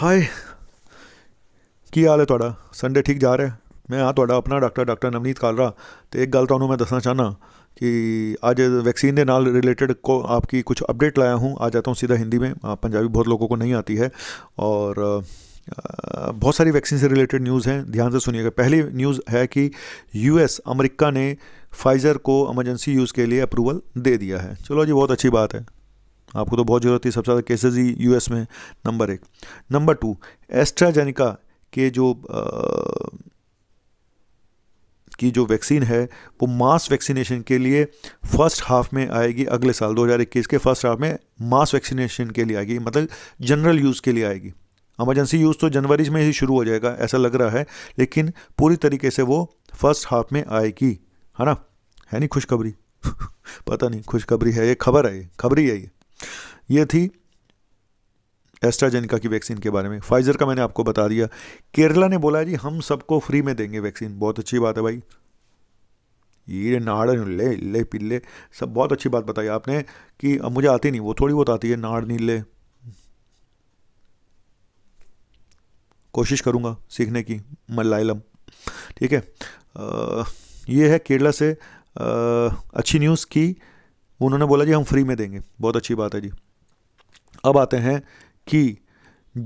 हाय की हाल है थोड़ा संडे ठीक जा ਜਾ ਰਿਹਾ मैं हाँ थोड़ा अपना डॉक्टर डॉक्टर नवनीत ਕਾਲਰਾ तो एक गल तुम्हें मैं दसना चाहना कि आज वैक्सीन के नाल रिलेटेड को आपकी कुछ अपडेट लाया हूँ आ जाता हूँ सीधा हिंदी में हाँ, पंजाबी बहुत लोगों को नहीं आती है और बहुत सारी वैक्सीन से रिलेटेड न्यूज़ हैं ध्यान से सुनिएगा पहली न्यूज़ है कि यूएस अमेरिका ने फाइज़र को एमरजेंसी यूज़ के लिए अप्रूवल दे दिया है चलो जी बहुत अच्छी बात है आपको तो बहुत ज़रूरत थी सबसे ज़्यादा केसेज ही यूएस में नंबर एक नंबर टू एस्ट्राजेनिका के जो आ, की जो वैक्सीन है वो मास वैक्सीनेशन के लिए फर्स्ट हाफ में आएगी अगले साल 2021 के फर्स्ट हाफ में मास वैक्सीनेशन के लिए आएगी मतलब जनरल यूज़ के लिए आएगी एमरजेंसी यूज़ तो जनवरी में ही शुरू हो जाएगा ऐसा लग रहा है लेकिन पूरी तरीके से वो फर्स्ट हाफ में आएगी है ना है नहीं खुशखबरी पता नहीं खुशखबरी है ये खबर है ये खबरी है ये ये थी एस्ट्राजेनिका की वैक्सीन के बारे में फाइज़र का मैंने आपको बता दिया केरला ने बोला जी हम सबको फ्री में देंगे वैक्सीन बहुत अच्छी बात है भाई ये नाड़ नीले इले पिल्ले सब बहुत अच्छी बात बताई आपने कि अब मुझे आती नहीं वो थोड़ी बहुत आती है नाड़ नीले कोशिश करूँगा सीखने की मलयालम ठीक है आ, ये है केरला से आ, अच्छी न्यूज़ की उन्होंने बोला जी हम फ्री में देंगे बहुत अच्छी बात है जी अब आते हैं कि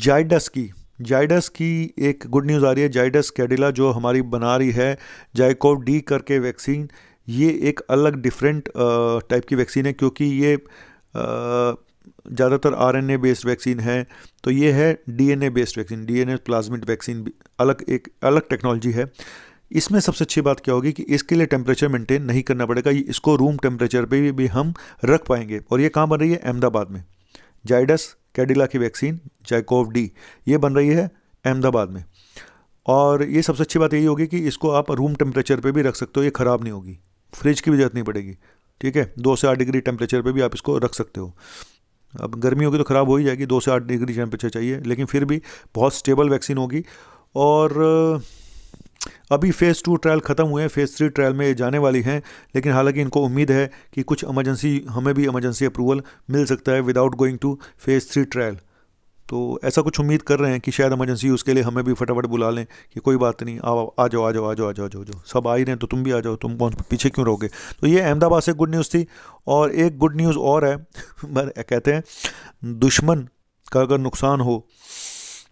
जाइडस की जाइडस की एक गुड न्यूज़ आ रही है जाइडस कैडिला जो हमारी बना रही है जाइकोव डी करके वैक्सीन ये एक अलग डिफरेंट टाइप की वैक्सीन है क्योंकि ये ज़्यादातर आरएनए बेस्ड वैक्सीन है तो ये है DNA based vaccine DNA plasmid vaccine अलग एक अलग टेक्नोलॉजी है इसमें सबसे अच्छी बात क्या होगी कि इसके लिए टेम्परेचर मेंटेन नहीं करना पड़ेगा इसको रूम टेम्परेचर पर भी हम रख पाएंगे और ये कहाँ बन रही है अहमदाबाद में जाइडस कैडिला की वैक्सीन जैकोव डी ये बन रही है अहमदाबाद में और ये सबसे अच्छी बात यही होगी कि इसको आप रूम टेम्परेचर पे भी रख सकते हो ये ख़राब नहीं होगी फ्रिज की भी ज़रूरत नहीं पड़ेगी ठीक है दो से आठ डिग्री टेम्परेचर पे भी आप इसको रख सकते हो अब गर्मी होगी तो ख़राब हो ही जाएगी दो से आठ डिग्री टेम्परेचर चाहिए लेकिन फिर भी बहुत स्टेबल वैक्सीन होगी और अभी फ़ेज़ टू ट्रायल ख़त्म हुए हैं फ़ेज़ थ्री ट्रायल में जाने वाली हैं लेकिन हालांकि इनको उम्मीद है कि कुछ इमरजेंसी हमें भी इमरजेंसी अप्रूवल मिल सकता है without going to phase three trial तो ऐसा कुछ उम्मीद कर रहे हैं कि शायद इमरजेंसी उसके लिए हमें भी फटाफट बुला लें कि कोई बात नहीं आओ आ जाओ आ जाओ आ जाओ आ जाओ जाओ जाओ सब आ ही रहे हैं तो तुम भी आ जाओ तुम कौन पीछे क्यों रहोगे तो ये अहमदाबाद से गुड न्यूज़ थी और एक गुड न्यूज़ और है कहते हैं दुश्मन का अगर नुकसान हो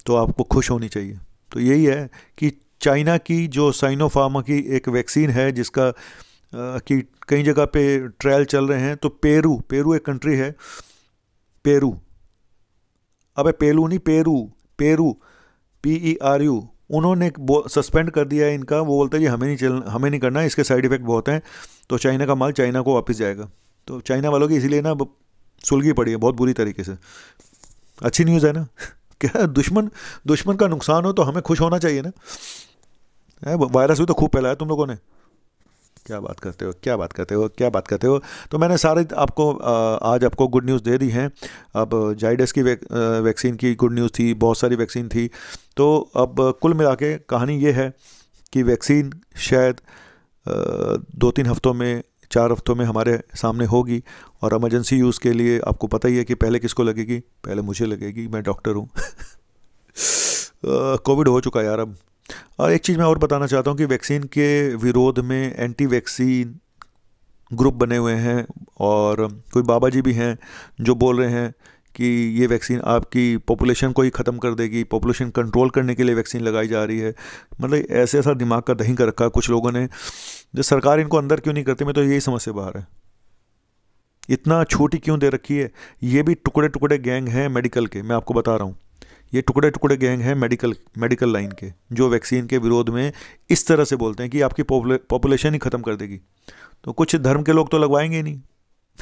तो आपको खुश होनी चाहिए तो यही है कि चाइना की जो साइनोफार्मा की एक वैक्सीन है जिसका कि कई जगह पे ट्रायल चल रहे हैं तो पेरू पेरू एक कंट्री है पेरू अबे पेलू नहीं Peru Peru P E R U उन्होंने सस्पेंड कर दिया है इनका वो बोलता है जी हमें नहीं चल हमें नहीं करना इसके साइड इफ़ेक्ट बहुत हैं तो चाइना का माल चाइना को वापस जाएगा तो चाइना वालों की इसीलिए ना सुलगी पड़ी है बहुत बुरी तरीके से अच्छी न्यूज़ है ना क्या दुश्मन दुश्मन का नुकसान हो तो हमें खुश होना चाहिए ना वायरस भी तो खूब फैलाया तुम लोगों ने क्या बात करते हो क्या बात करते हो क्या बात करते हो तो मैंने सारे आपको आज आपको गुड न्यूज़ दे दी हैं अब जाइडस की वैक्सीन की गुड न्यूज़ थी बहुत सारी वैक्सीन थी तो अब कुल मिला के कहानी ये है कि वैक्सीन शायद दो तीन हफ्तों में चार हफ्तों में हमारे सामने होगी और एमरजेंसी यूज़ के लिए आपको पता ही है कि पहले किसको लगेगी पहले मुझे लगेगी मैं डॉक्टर हूँ कोविड हो चुका यार अब और एक चीज़ मैं और बताना चाहता हूँ कि वैक्सीन के विरोध में एंटी वैक्सीन ग्रुप बने हुए हैं और कोई बाबा जी भी हैं जो बोल रहे हैं कि ये वैक्सीन आपकी पॉपुलेशन को ही ख़त्म कर देगी पॉपुलेशन कंट्रोल करने के लिए वैक्सीन लगाई जा रही है मतलब ऐसे ऐसा दिमाग का दही कर रखा है कुछ लोगों ने जो सरकार इनको अंदर क्यों नहीं करती मैं तो यही समझ से बाहर है इतना छोटी क्यों दे रखी है ये भी टुकड़े टुकड़े गैंग हैं मेडिकल के मैं आपको बता रहा हूँ ये टुकड़े टुकड़े गैंग हैं मेडिकल मेडिकल लाइन के जो वैक्सीन के विरोध में इस तरह से बोलते हैं कि आपकी पॉपुलेशन ही ख़त्म कर देगी तो कुछ धर्म के लोग तो लगवाएंगे ही नहीं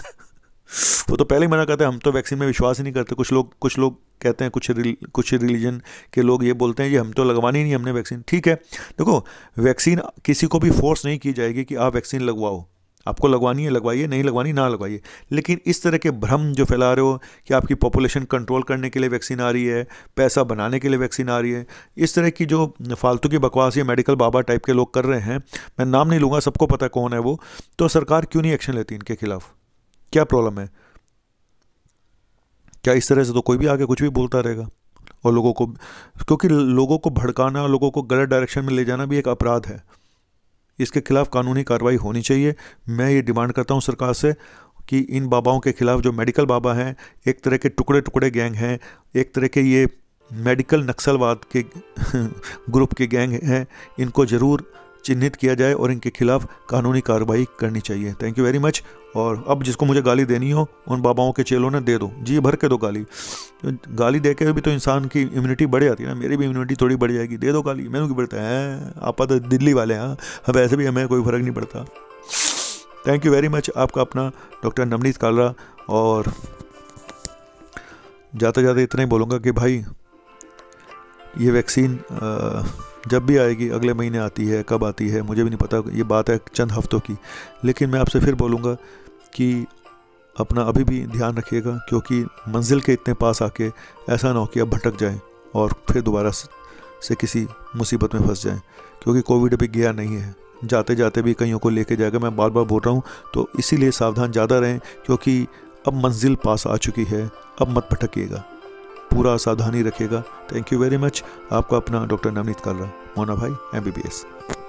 वो तो पहले ही मना करते हैं हम तो वैक्सीन में विश्वास ही नहीं करते कुछ लोग कुछ लोग कहते हैं कुछ रिल, कुछ रिलीजन के लोग ये बोलते हैं कि हम तो लगवानी ही नहीं हमने वैक्सीन ठीक है देखो वैक्सीन किसी को भी फोर्स नहीं की जाएगी कि आप वैक्सीन लगवाओ आपको लगवानी है लगवाइए नहीं लगवानी ना लगवाइए लेकिन इस तरह के भ्रम जो फैला रहे हो कि आपकी पॉपुलेशन कंट्रोल करने के लिए वैक्सीन आ रही है पैसा बनाने के लिए वैक्सीन आ रही है इस तरह की जो फालतू की बकवास या मेडिकल बाबा टाइप के लोग कर रहे हैं मैं नाम नहीं लूँगा सबको पता कौन है वो तो सरकार क्यों नहीं एक्शन लेती इनके खिलाफ क्या प्रॉब्लम है क्या इस तरह से तो कोई भी आगे कुछ भी बोलता रहेगा और लोगों को क्योंकि लोगों को भड़काना लोगों को गलत डायरेक्शन में ले जाना भी एक अपराध है इसके खिलाफ कानूनी कार्रवाई होनी चाहिए मैं ये डिमांड करता हूँ सरकार से कि इन बाबाओं के खिलाफ जो मेडिकल बाबा हैं एक तरह के टुकड़े टुकड़े गैंग हैं एक तरह के ये मेडिकल नक्सलवाद के ग्रुप के गैंग हैं इनको ज़रूर चिन्हित किया जाए और इनके खिलाफ कानूनी कार्रवाई करनी चाहिए थैंक यू वेरी मच और अब जिसको मुझे गाली देनी हो उन बाबाओं के चेलों ने दे दो जी भर के दो गाली गाली दे के भी तो इंसान की इम्यूनिटी बढ़ जाती है ना मेरी भी इम्यूनिटी थोड़ी बढ़ जाएगी दे दो गाली मैंने क्यों बढ़ता है आपा तो दिल्ली वाले हैं अब ऐसे भी हमें कोई फ़र्क नहीं पड़ता थैंक यू वेरी मच आपका अपना डॉक्टर नवनीत कालरा और जाते जाते इतना ही बोलूँगा कि भाई ये वैक्सीन आ, जब भी आएगी अगले महीने आती है कब आती है मुझे भी नहीं पता ये बात है चंद हफ्तों की लेकिन मैं आपसे फिर बोलूँगा कि अपना अभी भी ध्यान रखिएगा क्योंकि मंजिल के इतने पास आके ऐसा ना हो कि आप भटक जाएं और फिर दोबारा से किसी मुसीबत में फंस जाएं क्योंकि कोविड अभी गया नहीं है जाते जाते भी कईयों को लेके जाएगा मैं बार बार बोल रहा हूँ तो इसीलिए सावधान ज़्यादा रहें क्योंकि अब मंजिल पास आ चुकी है अब मत भटकीेगा पूरा सावधानी रखेगा थैंक यू वेरी मच आपका अपना डॉक्टर नवनीत कालरा मोना भाई एम